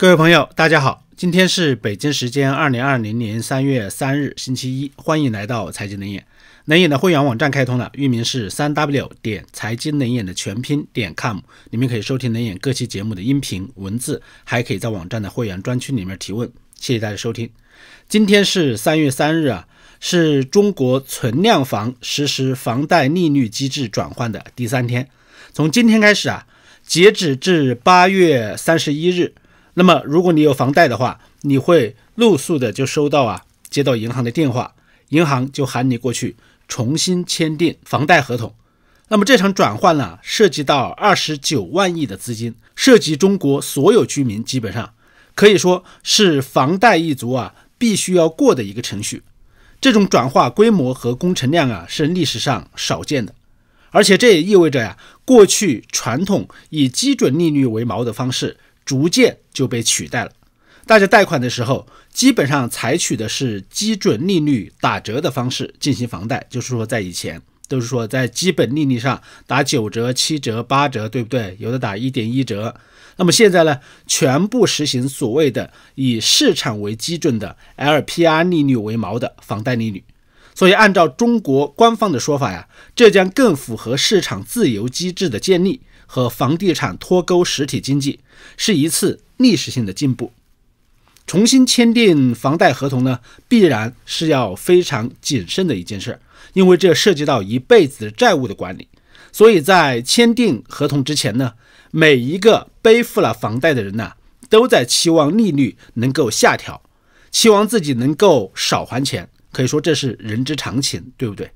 各位朋友，大家好！今天是北京时间二零二零年三月三日，星期一。欢迎来到财经冷眼。冷眼的会员网站开通了，域名是三 w 点财经冷眼的全拼点 com。你们可以收听冷眼各期节目的音频、文字，还可以在网站的会员专区里面提问。谢谢大家收听。今天是三月三日啊，是中国存量房实施房贷利率机制转换的第三天。从今天开始啊，截止至八月三十一日。那么，如果你有房贷的话，你会露宿的就收到啊，接到银行的电话，银行就喊你过去重新签订房贷合同。那么这场转换呢，涉及到二十九万亿的资金，涉及中国所有居民，基本上可以说是房贷一族啊必须要过的一个程序。这种转化规模和工程量啊，是历史上少见的，而且这也意味着呀，过去传统以基准利率为锚的方式。逐渐就被取代了。大家贷款的时候，基本上采取的是基准利率打折的方式进行房贷，就是说在以前都是说在基本利率上打九折、七折、八折，对不对？有的打一点一折。那么现在呢，全部实行所谓的以市场为基准的 LPR 利率为锚的房贷利率。所以，按照中国官方的说法呀，这将更符合市场自由机制的建立。和房地产脱钩，实体经济是一次历史性的进步。重新签订房贷合同呢，必然是要非常谨慎的一件事，因为这涉及到一辈子债务的管理。所以在签订合同之前呢，每一个背负了房贷的人呢，都在期望利率能够下调，期望自己能够少还钱。可以说这是人之常情，对不对？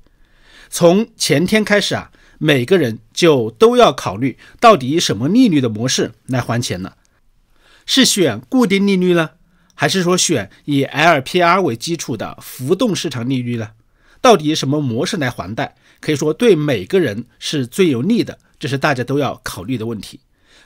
从前天开始啊。每个人就都要考虑到底什么利率的模式来还钱呢？是选固定利率呢，还是说选以 LPR 为基础的浮动市场利率呢？到底什么模式来还贷，可以说对每个人是最有利的，这是大家都要考虑的问题。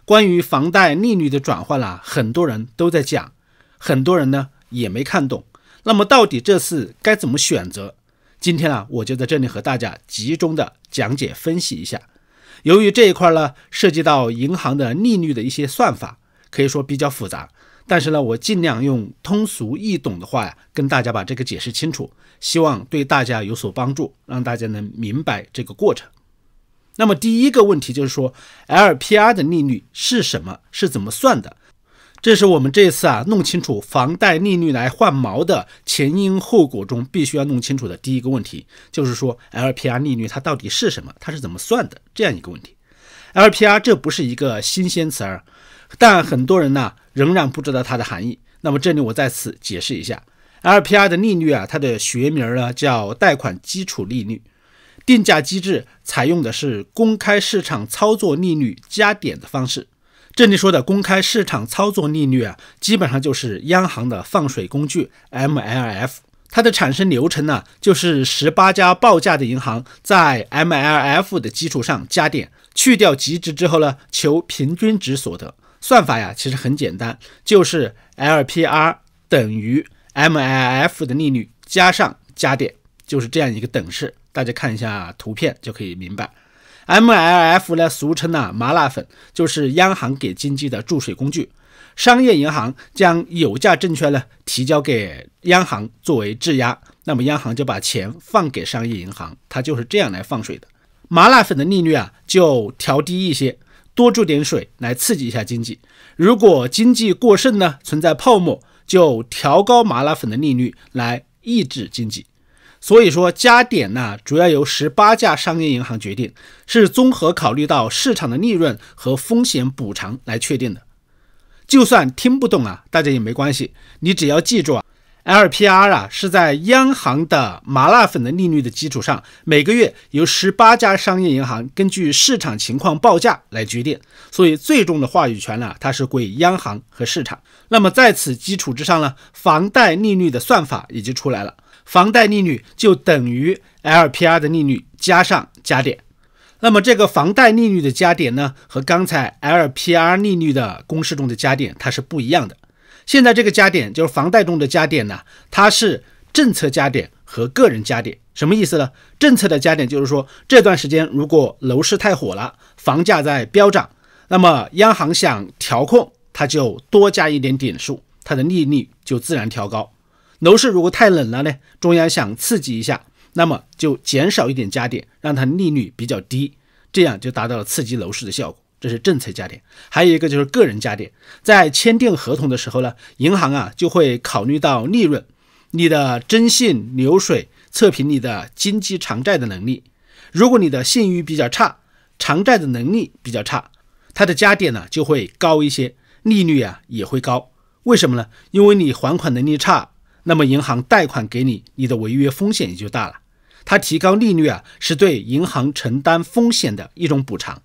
关于房贷利率的转换啦，很多人都在讲，很多人呢也没看懂。那么到底这次该怎么选择？今天啊，我就在这里和大家集中的讲解分析一下。由于这一块呢涉及到银行的利率的一些算法，可以说比较复杂。但是呢，我尽量用通俗易懂的话呀，跟大家把这个解释清楚，希望对大家有所帮助，让大家能明白这个过程。那么第一个问题就是说，LPR 的利率是什么，是怎么算的？这是我们这次啊弄清楚房贷利率来换毛的前因后果中必须要弄清楚的第一个问题，就是说 LPR 利率它到底是什么，它是怎么算的这样一个问题。LPR 这不是一个新鲜词儿，但很多人呢仍然不知道它的含义。那么这里我再次解释一下，LPR 的利率啊，它的学名呢叫贷款基础利率，定价机制采用的是公开市场操作利率加点的方式。这里说的公开市场操作利率啊，基本上就是央行的放水工具 MLF。它的产生流程呢，就是十八家报价的银行在 MLF 的基础上加点，去掉极值之后呢，求平均值所得。算法呀，其实很简单，就是 LPR 等于 MLF 的利率加上加点，就是这样一个等式。大家看一下图片就可以明白。MLF 呢，俗称呢麻辣粉，就是央行给经济的注水工具。商业银行将有价证券呢提交给央行作为质押，那么央行就把钱放给商业银行，它就是这样来放水的。麻辣粉的利率啊就调低一些，多注点水来刺激一下经济。如果经济过剩呢，存在泡沫，就调高麻辣粉的利率来抑制经济。所以说加点呢，主要由十八家商业银行决定，是综合考虑到市场的利润和风险补偿来确定的。就算听不懂啊，大家也没关系，你只要记住啊，LPR 啊是在央行的麻辣粉的利率的基础上，每个月由十八家商业银行根据市场情况报价来决定。所以最终的话语权呢，它是归央行和市场。那么在此基础之上呢，房贷利率的算法已经出来了。房贷利率就等于 LPR 的利率加上加点，那么这个房贷利率的加点呢，和刚才 LPR 利率的公式中的加点它是不一样的。现在这个加点就是房贷中的加点呢，它是政策加点和个人加点，什么意思呢？政策的加点就是说这段时间如果楼市太火了，房价在飙涨，那么央行想调控，它就多加一点点数，它的利率就自然调高。楼市如果太冷了呢？中央想刺激一下，那么就减少一点加点，让它利率比较低，这样就达到了刺激楼市的效果。这是政策加点。还有一个就是个人加点，在签订合同的时候呢，银行啊就会考虑到利润、你的征信流水、测评你的经济偿债的能力。如果你的信誉比较差，偿债的能力比较差，它的加点呢就会高一些，利率啊也会高。为什么呢？因为你还款能力差。那么银行贷款给你，你的违约风险也就大了。它提高利率啊，是对银行承担风险的一种补偿。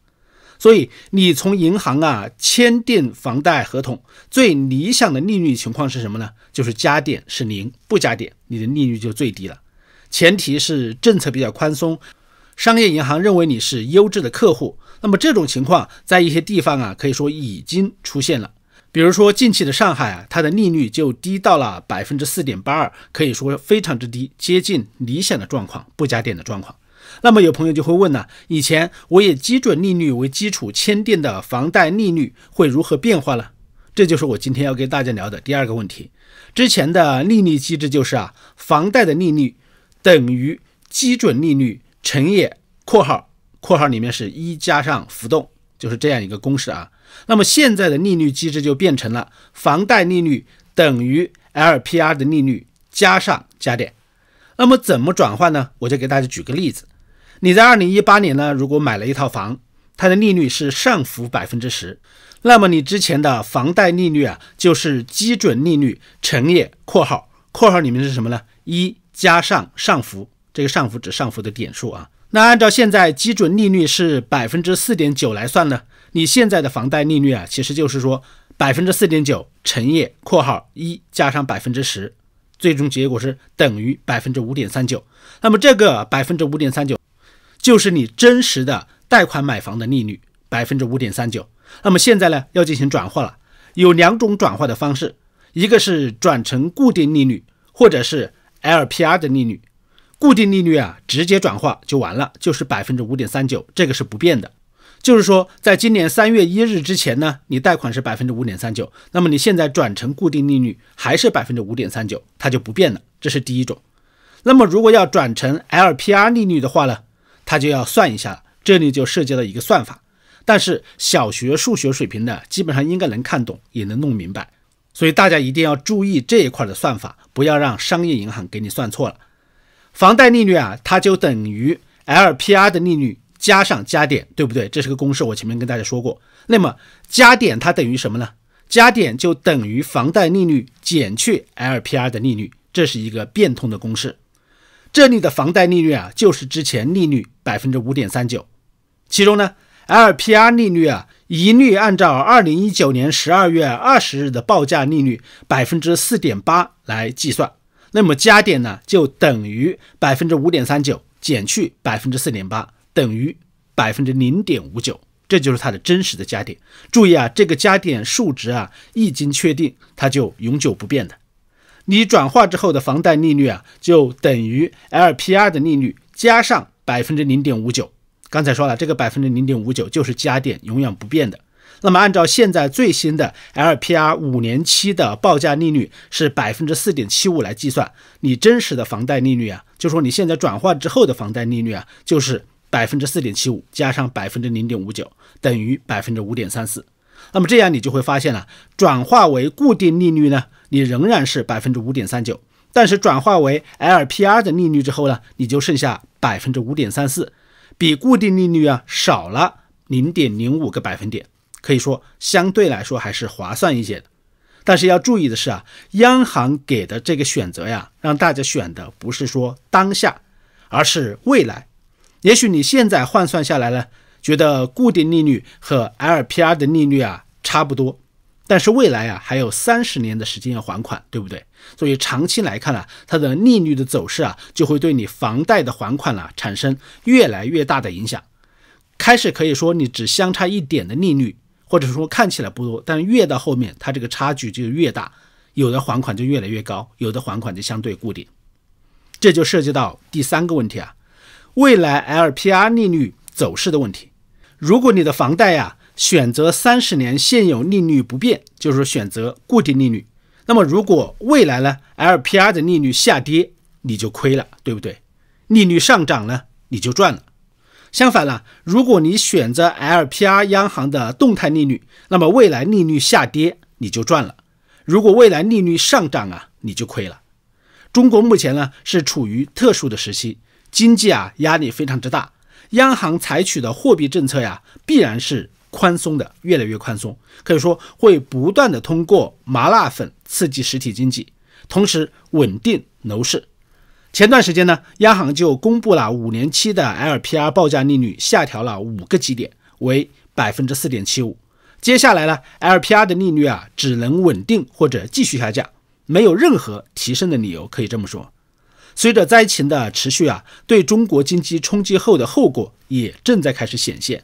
所以你从银行啊签订房贷合同，最理想的利率情况是什么呢？就是加点是零，不加点，你的利率就最低了。前提是政策比较宽松，商业银行认为你是优质的客户。那么这种情况在一些地方啊，可以说已经出现了。比如说，近期的上海啊，它的利率就低到了百分之四点八二，可以说非常之低，接近理想的状况，不加点的状况。那么有朋友就会问了，以前我以基准利率为基础签订的房贷利率会如何变化呢？这就是我今天要跟大家聊的第二个问题。之前的利率机制就是啊，房贷的利率等于基准利率乘以（括号）括号里面是一加上浮动。就是这样一个公式啊，那么现在的利率机制就变成了房贷利率等于 LPR 的利率加上加点。那么怎么转换呢？我就给大家举个例子，你在二零一八年呢，如果买了一套房，它的利率是上浮百分之十，那么你之前的房贷利率啊，就是基准利率乘以（括号）括号里面是什么呢？一加上上浮，这个上浮指上浮的点数啊。那按照现在基准利率是百分之四点九来算呢？你现在的房贷利率啊，其实就是说百分之四点九乘以（括号一加上百分之十），最终结果是等于百分之五点三九。那么这个百分之五点三九，就是你真实的贷款买房的利率百分之五点三九。那么现在呢，要进行转化了，有两种转化的方式，一个是转成固定利率，或者是 LPR 的利率。固定利率啊，直接转化就完了，就是百分之五点三九，这个是不变的。就是说，在今年三月一日之前呢，你贷款是百分之五点三九，那么你现在转成固定利率还是百分之五点三九，它就不变了。这是第一种。那么如果要转成 LPR 利率的话呢，它就要算一下，这里就涉及到一个算法。但是小学数学水平的基本上应该能看懂，也能弄明白。所以大家一定要注意这一块的算法，不要让商业银行给你算错了。房贷利率啊，它就等于 LPR 的利率加上加点，对不对？这是个公式，我前面跟大家说过。那么加点它等于什么呢？加点就等于房贷利率减去 LPR 的利率，这是一个变通的公式。这里的房贷利率啊，就是之前利率百分之五点三九，其中呢 LPR 利率啊，一律按照二零一九年十二月二十日的报价利率百分之四点八来计算。那么加点呢，就等于百分之五点三九减去百分之四点八，等于百分之零点五九，这就是它的真实的加点。注意啊，这个加点数值啊一经确定，它就永久不变的。你转化之后的房贷利率啊，就等于 LPR 的利率加上百分之零点五九。刚才说了，这个百分之零点五九就是加点，永远不变的。那么按照现在最新的 LPR 五年期的报价利率是百分之四点七五来计算，你真实的房贷利率啊，就说你现在转化之后的房贷利率啊，就是百分之四点七五加上百分之零点五九，等于百分之五点三四。那么这样你就会发现了，转化为固定利率呢，你仍然是百分之五点三九，但是转化为 LPR 的利率之后呢，你就剩下百分之五点三四，比固定利率啊少了零点零五个百分点。可以说相对来说还是划算一些的，但是要注意的是啊，央行给的这个选择呀，让大家选的不是说当下，而是未来。也许你现在换算下来呢，觉得固定利率和 LPR 的利率啊差不多，但是未来啊还有三十年的时间要还款，对不对？所以长期来看呢，它的利率的走势啊，就会对你房贷的还款啊产生越来越大的影响。开始可以说你只相差一点的利率。或者说看起来不多，但越到后面，它这个差距就越大，有的还款就越来越高，有的还款就相对固定，这就涉及到第三个问题啊，未来 LPR 利率走势的问题。如果你的房贷呀选择三十年现有利率不变，就是选择固定利率，那么如果未来呢 LPR 的利率下跌，你就亏了，对不对？利率上涨呢，你就赚了。相反呢，如果你选择 LPR 央行的动态利率，那么未来利率下跌，你就赚了；如果未来利率上涨啊，你就亏了。中国目前呢是处于特殊的时期，经济啊压力非常之大，央行采取的货币政策呀必然是宽松的，越来越宽松，可以说会不断的通过麻辣粉刺激实体经济，同时稳定楼市。前段时间呢，央行就公布了五年期的 LPR 报价利率下调了五个基点，为百分之四点七五。接下来呢，LPR 的利率啊，只能稳定或者继续下降，没有任何提升的理由。可以这么说，随着灾情的持续啊，对中国经济冲击后的后果也正在开始显现。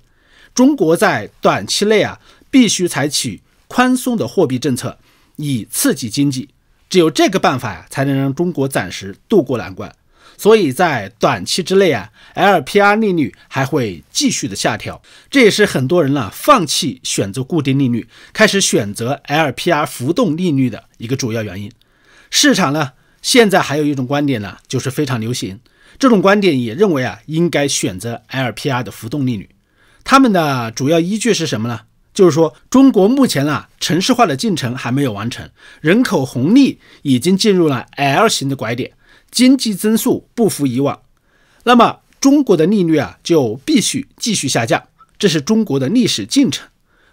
中国在短期内啊，必须采取宽松的货币政策，以刺激经济。只有这个办法呀，才能让中国暂时渡过难关。所以在短期之内啊，LPR 利率还会继续的下调，这也是很多人呢放弃选择固定利率，开始选择 LPR 浮动利率的一个主要原因。市场呢现在还有一种观点呢，就是非常流行，这种观点也认为啊，应该选择 LPR 的浮动利率。他们的主要依据是什么呢？就是说，中国目前啊，城市化的进程还没有完成，人口红利已经进入了 L 型的拐点，经济增速不服以往，那么中国的利率啊就必须继续下降，这是中国的历史进程，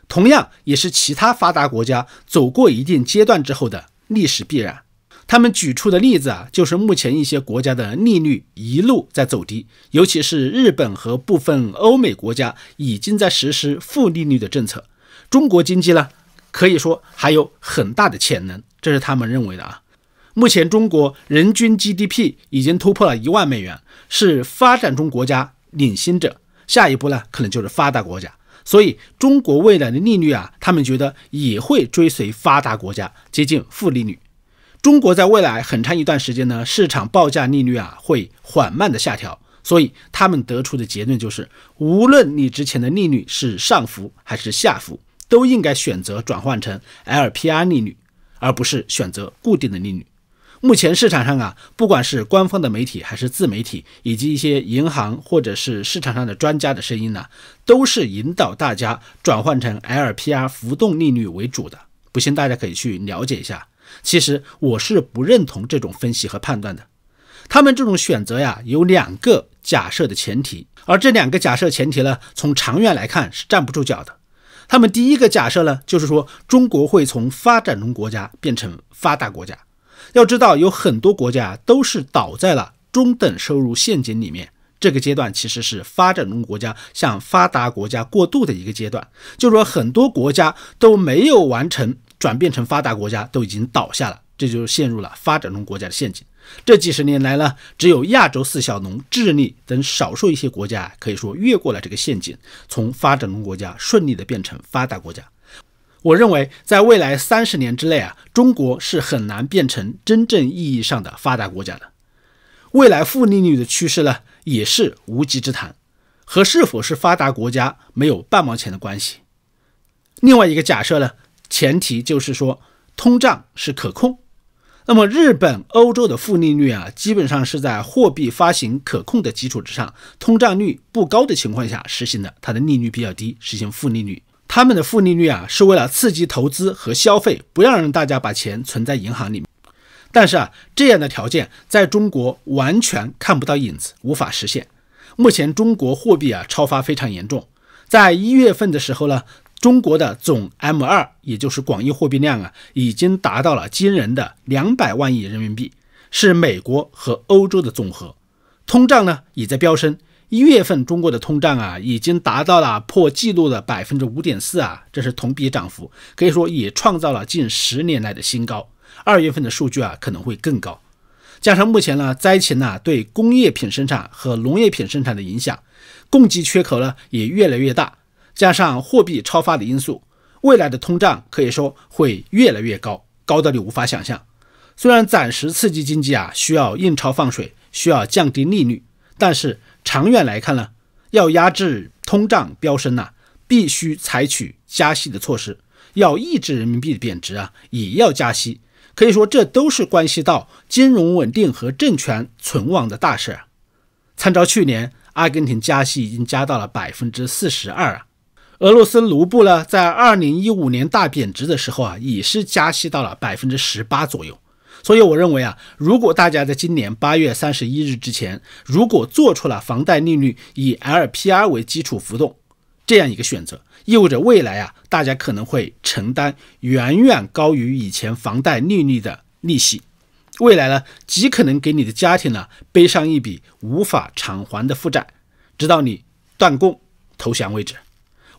同样也是其他发达国家走过一定阶段之后的历史必然。他们举出的例子啊，就是目前一些国家的利率一路在走低，尤其是日本和部分欧美国家已经在实施负利率的政策。中国经济呢，可以说还有很大的潜能，这是他们认为的啊。目前中国人均 GDP 已经突破了一万美元，是发展中国家领先者。下一步呢，可能就是发达国家。所以中国未来的利率啊，他们觉得也会追随发达国家接近负利率。中国在未来很长一段时间呢，市场报价利率啊会缓慢的下调。所以他们得出的结论就是，无论你之前的利率是上浮还是下浮。都应该选择转换成 LPR 利率，而不是选择固定的利率。目前市场上啊，不管是官方的媒体，还是自媒体，以及一些银行或者是市场上的专家的声音呢，都是引导大家转换成 LPR 浮动利率为主的。不信，大家可以去了解一下。其实我是不认同这种分析和判断的。他们这种选择呀，有两个假设的前提，而这两个假设前提呢，从长远来看是站不住脚的。他们第一个假设呢，就是说中国会从发展中国家变成发达国家。要知道，有很多国家都是倒在了中等收入陷阱里面。这个阶段其实是发展中国家向发达国家过渡的一个阶段，就是说很多国家都没有完成转变成发达国家，都已经倒下了，这就陷入了发展中国家的陷阱。这几十年来呢，只有亚洲四小龙、智利等少数一些国家，可以说越过了这个陷阱，从发展中国家顺利的变成发达国家。我认为，在未来三十年之内啊，中国是很难变成真正意义上的发达国家的。未来负利率的趋势呢，也是无稽之谈，和是否是发达国家没有半毛钱的关系。另外一个假设呢，前提就是说通胀是可控。那么，日本、欧洲的负利率啊，基本上是在货币发行可控的基础之上，通胀率不高的情况下实行的，它的利率比较低，实行负利率。他们的负利率啊，是为了刺激投资和消费，不要让大家把钱存在银行里面。但是啊，这样的条件在中国完全看不到影子，无法实现。目前中国货币啊超发非常严重，在一月份的时候呢。中国的总 M 二，也就是广义货币量啊，已经达到了惊人的两百万亿人民币，是美国和欧洲的总和。通胀呢也在飙升，一月份中国的通胀啊已经达到了破纪录的百分之五点四啊，这是同比涨幅，可以说也创造了近十年来的新高。二月份的数据啊可能会更高，加上目前呢灾情呢对工业品生产和农业品生产的影响，供给缺口呢也越来越大。加上货币超发的因素，未来的通胀可以说会越来越高，高到你无法想象。虽然暂时刺激经济啊，需要印钞放水，需要降低利率，但是长远来看呢，要压制通胀飙升呐，必须采取加息的措施。要抑制人民币的贬值啊，也要加息。可以说，这都是关系到金融稳定和政权存亡的大事。参照去年，阿根廷加息已经加到了百分之四十二啊。俄罗斯卢布呢，在二零一五年大贬值的时候啊，也是加息到了百分之十八左右。所以我认为啊，如果大家在今年八月三十一日之前，如果做出了房贷利率以 LPR 为基础浮动这样一个选择，意味着未来啊，大家可能会承担远远高于以前房贷利率的利息。未来呢，极可能给你的家庭呢背上一笔无法偿还的负债，直到你断供投降为止。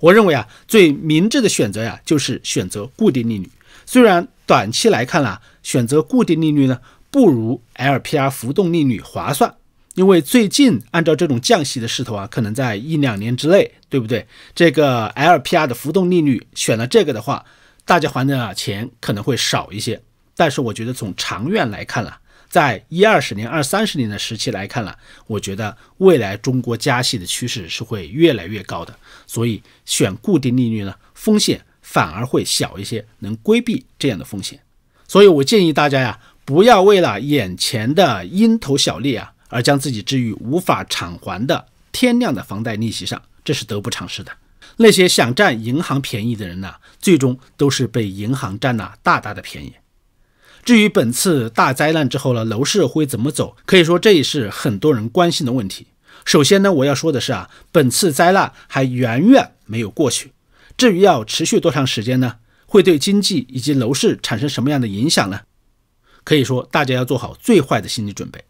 我认为啊，最明智的选择呀，就是选择固定利率。虽然短期来看啊，选择固定利率呢，不如 LPR 浮动利率划算。因为最近按照这种降息的势头啊，可能在一两年之内，对不对？这个 LPR 的浮动利率选了这个的话，大家还的啊钱可能会少一些。但是我觉得从长远来看了。在一二十年、二三十年的时期来看了，我觉得未来中国加息的趋势是会越来越高的，所以选固定利率呢，风险反而会小一些，能规避这样的风险。所以我建议大家呀，不要为了眼前的蝇头小利啊，而将自己置于无法偿还的天量的房贷利息上，这是得不偿失的。那些想占银行便宜的人呢，最终都是被银行占了大大的便宜。至于本次大灾难之后呢，楼市会怎么走？可以说这也是很多人关心的问题。首先呢，我要说的是啊，本次灾难还远远没有过去。至于要持续多长时间呢？会对经济以及楼市产生什么样的影响呢？可以说，大家要做好最坏的心理准备。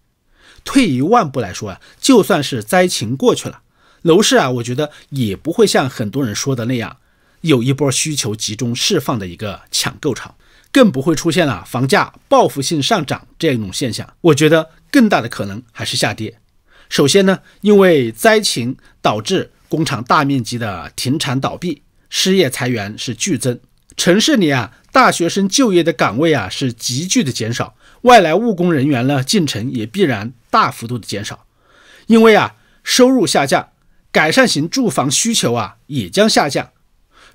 退一万步来说啊，就算是灾情过去了，楼市啊，我觉得也不会像很多人说的那样，有一波需求集中释放的一个抢购潮。更不会出现了房价报复性上涨这样一种现象，我觉得更大的可能还是下跌。首先呢，因为灾情导致工厂大面积的停产倒闭，失业裁员是剧增。城市里啊，大学生就业的岗位啊是急剧的减少，外来务工人员呢进城也必然大幅度的减少，因为啊收入下降，改善型住房需求啊也将下降。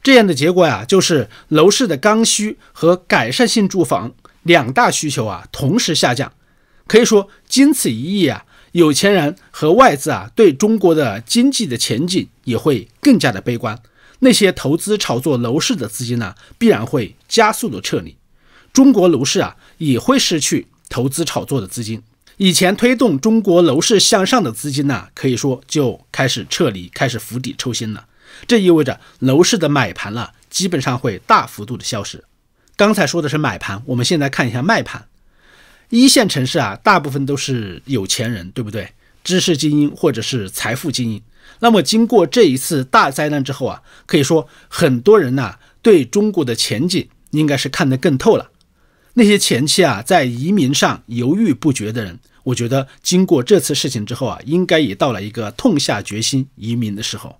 这样的结果呀，就是楼市的刚需和改善性住房两大需求啊，同时下降。可以说，经此一役啊，有钱人和外资啊，对中国的经济的前景也会更加的悲观。那些投资炒作楼市的资金呢，必然会加速的撤离。中国楼市啊，也会失去投资炒作的资金。以前推动中国楼市向上的资金呢，可以说就开始撤离，开始釜底抽薪了。这意味着楼市的买盘了，基本上会大幅度的消失。刚才说的是买盘，我们现在看一下卖盘。一线城市啊，大部分都是有钱人，对不对？知识精英或者是财富精英。那么经过这一次大灾难之后啊，可以说很多人呢对中国的前景应该是看得更透了。那些前期啊在移民上犹豫不决的人，我觉得经过这次事情之后啊，应该也到了一个痛下决心移民的时候。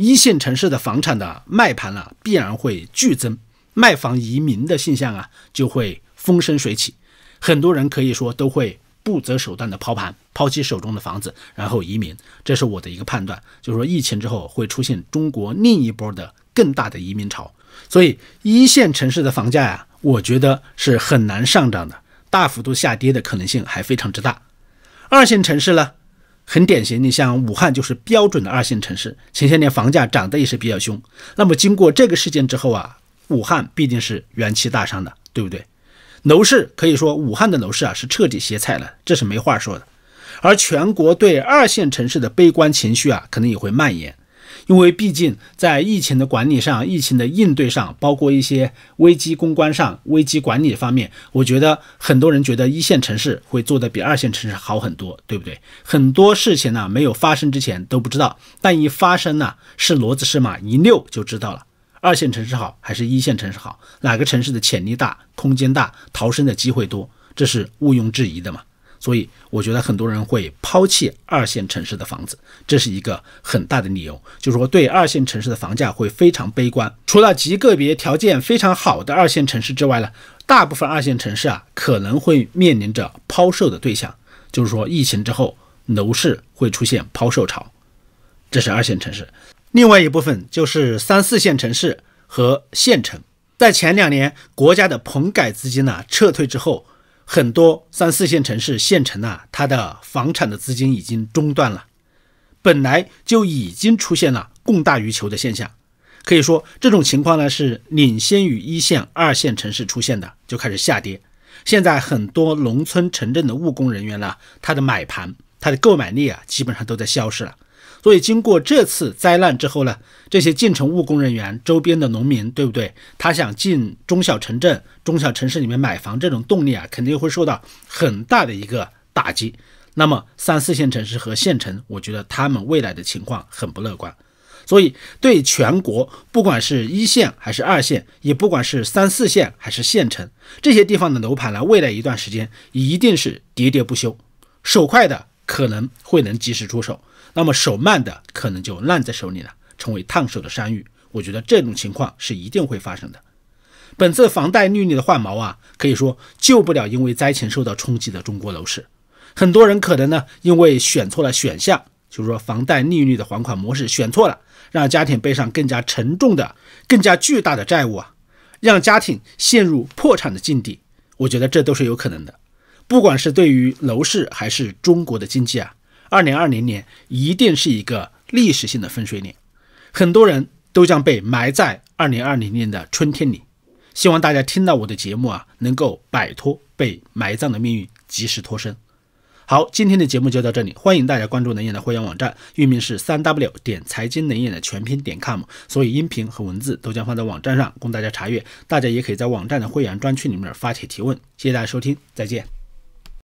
一线城市的房产的卖盘呢，必然会剧增，卖房移民的现象啊，就会风生水起。很多人可以说都会不择手段的抛盘，抛弃手中的房子，然后移民。这是我的一个判断，就是说疫情之后会出现中国另一波的更大的移民潮。所以，一线城市的房价呀，我觉得是很难上涨的，大幅度下跌的可能性还非常之大。二线城市呢？很典型，你像武汉就是标准的二线城市，前些年房价涨得也是比较凶。那么经过这个事件之后啊，武汉毕竟是元气大伤的，对不对？楼市可以说武汉的楼市啊是彻底歇菜了，这是没话说的。而全国对二线城市的悲观情绪啊，可能也会蔓延。因为毕竟在疫情的管理上、疫情的应对上，包括一些危机公关上、危机管理方面，我觉得很多人觉得一线城市会做的比二线城市好很多，对不对？很多事情呢，没有发生之前都不知道，但一发生呢，是骡子是马，一溜就知道了。二线城市好还是一线城市好？哪个城市的潜力大、空间大、逃生的机会多？这是毋庸置疑的嘛。所以我觉得很多人会抛弃二线城市的房子，这是一个很大的理由，就是说对二线城市的房价会非常悲观。除了极个别条件非常好的二线城市之外呢，大部分二线城市啊可能会面临着抛售的对象，就是说疫情之后楼市会出现抛售潮，这是二线城市。另外一部分就是三四线城市和县城，在前两年国家的棚改资金呢撤退之后。很多三四线城市、县城啊，它的房产的资金已经中断了，本来就已经出现了供大于求的现象，可以说这种情况呢是领先于一线、二线城市出现的，就开始下跌。现在很多农村城镇的务工人员呢，他的买盘、他的购买力啊，基本上都在消失了。所以，经过这次灾难之后呢，这些进城务工人员、周边的农民，对不对？他想进中小城镇、中小城市里面买房，这种动力啊，肯定会受到很大的一个打击。那么，三四线城市和县城，我觉得他们未来的情况很不乐观。所以，对全国，不管是一线还是二线，也不管是三四线还是县城这些地方的楼盘呢，未来一段时间一定是喋喋不休，手快的可能会能及时出手。那么手慢的可能就烂在手里了，成为烫手的山芋。我觉得这种情况是一定会发生的。本次房贷利率的换毛啊，可以说救不了因为灾情受到冲击的中国楼市。很多人可能呢，因为选错了选项，就是说房贷利率的还款模式选错了，让家庭背上更加沉重的、更加巨大的债务啊，让家庭陷入破产的境地。我觉得这都是有可能的。不管是对于楼市还是中国的经济啊。二零二零年一定是一个历史性的分水岭，很多人都将被埋在二零二零年的春天里。希望大家听到我的节目啊，能够摆脱被埋葬的命运，及时脱身。好，今天的节目就到这里，欢迎大家关注能眼的会员网站，域名是三 w 点财经能眼的全拼点 com，所以音频和文字都将放在网站上供大家查阅。大家也可以在网站的会员专区里面发帖提问。谢谢大家收听，再见。